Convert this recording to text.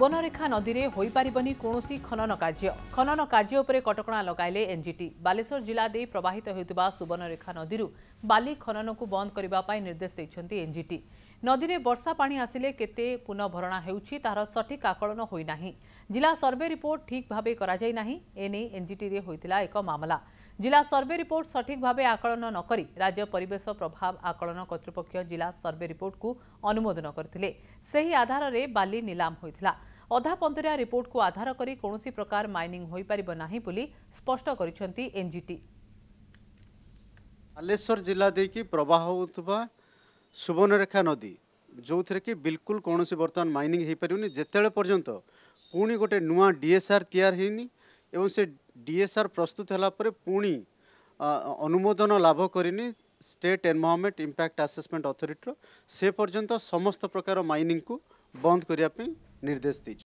বনরেখা নদী হয়ে হয়েপারিবনি কৌশি খনন কার্য খনন কার্য উপরে কটকা লগাইলে এনজিটি বালেশ্বর জেলা দিয়ে প্রবাহিত হয়ে সুবর্ণরেখা নদী বালি খননকু বন্ধ করা নির্দেশ দিয়েছেন এনজিটি নদীরে বর্ষা পানি আসলে কেতে পুনঃভরণা হচ্ছে তাহার সঠিক আকলন হয়ে না জেলা সর্ভে রিপোর্ট ঠিক ভাবে করা যাই না এনে এনজিটি হয়েছিল এক মামলা জেলা সর্ভে রিপোর্ট সঠিক ভাবে আকলন নকরি রাজ্য পরিবেশ প্রভাব আকলন কর্তৃপক্ষ জেলা সর্ভে রিপোর্টক অনুমোদন করে সেই আধারে বালি নিলাম হয়েছিল ଅଧାପନ୍ତରିଆ ରିପୋର୍ଟକୁ ଆଧାର କରି କୌଣସି ପ୍ରକାର ମାଇନିଂ ହୋଇପାରିବ ନାହିଁ ବୋଲି ସ୍ପଷ୍ଟ କରିଛନ୍ତି ଏନ୍ଜିଟି ବାଲେଶ୍ୱର ଜିଲ୍ଲା ଦେଇକି ପ୍ରବାହ ହେଉଥିବା ସୁବର୍ଣ୍ଣରେଖା ନଦୀ ଯେଉଁଥିରେ କି ବିଲକୁଲ କୌଣସି ବର୍ତ୍ତମାନ ମାଇନିଂ ହୋଇପାରିବନି ଯେତେବେଳେ ପର୍ଯ୍ୟନ୍ତ ପୁଣି ଗୋଟେ ନୂଆ ଡିଏସ୍ଆର୍ ତିଆରି ହେଇନି ଏବଂ ସେ ଡିଏସ୍ଆର୍ ପ୍ରସ୍ତୁତ ହେଲା ପରେ ପୁଣି ଅନୁମୋଦନ ଲାଭ କରିନି ଷ୍ଟେଟ୍ ଏନ୍ଭାରମେଣ୍ଟ ଇମ୍ପାକ୍ଟ ଆସେସମେଣ୍ଟ ଅଥରିଟିର ସେ ପର୍ଯ୍ୟନ୍ତ ସମସ୍ତ ପ୍ରକାର ମାଇନିଂକୁ ବନ୍ଦ କରିବା ପାଇଁ ନିର୍ଦ୍ଦେଶ ଦେଇଛୁ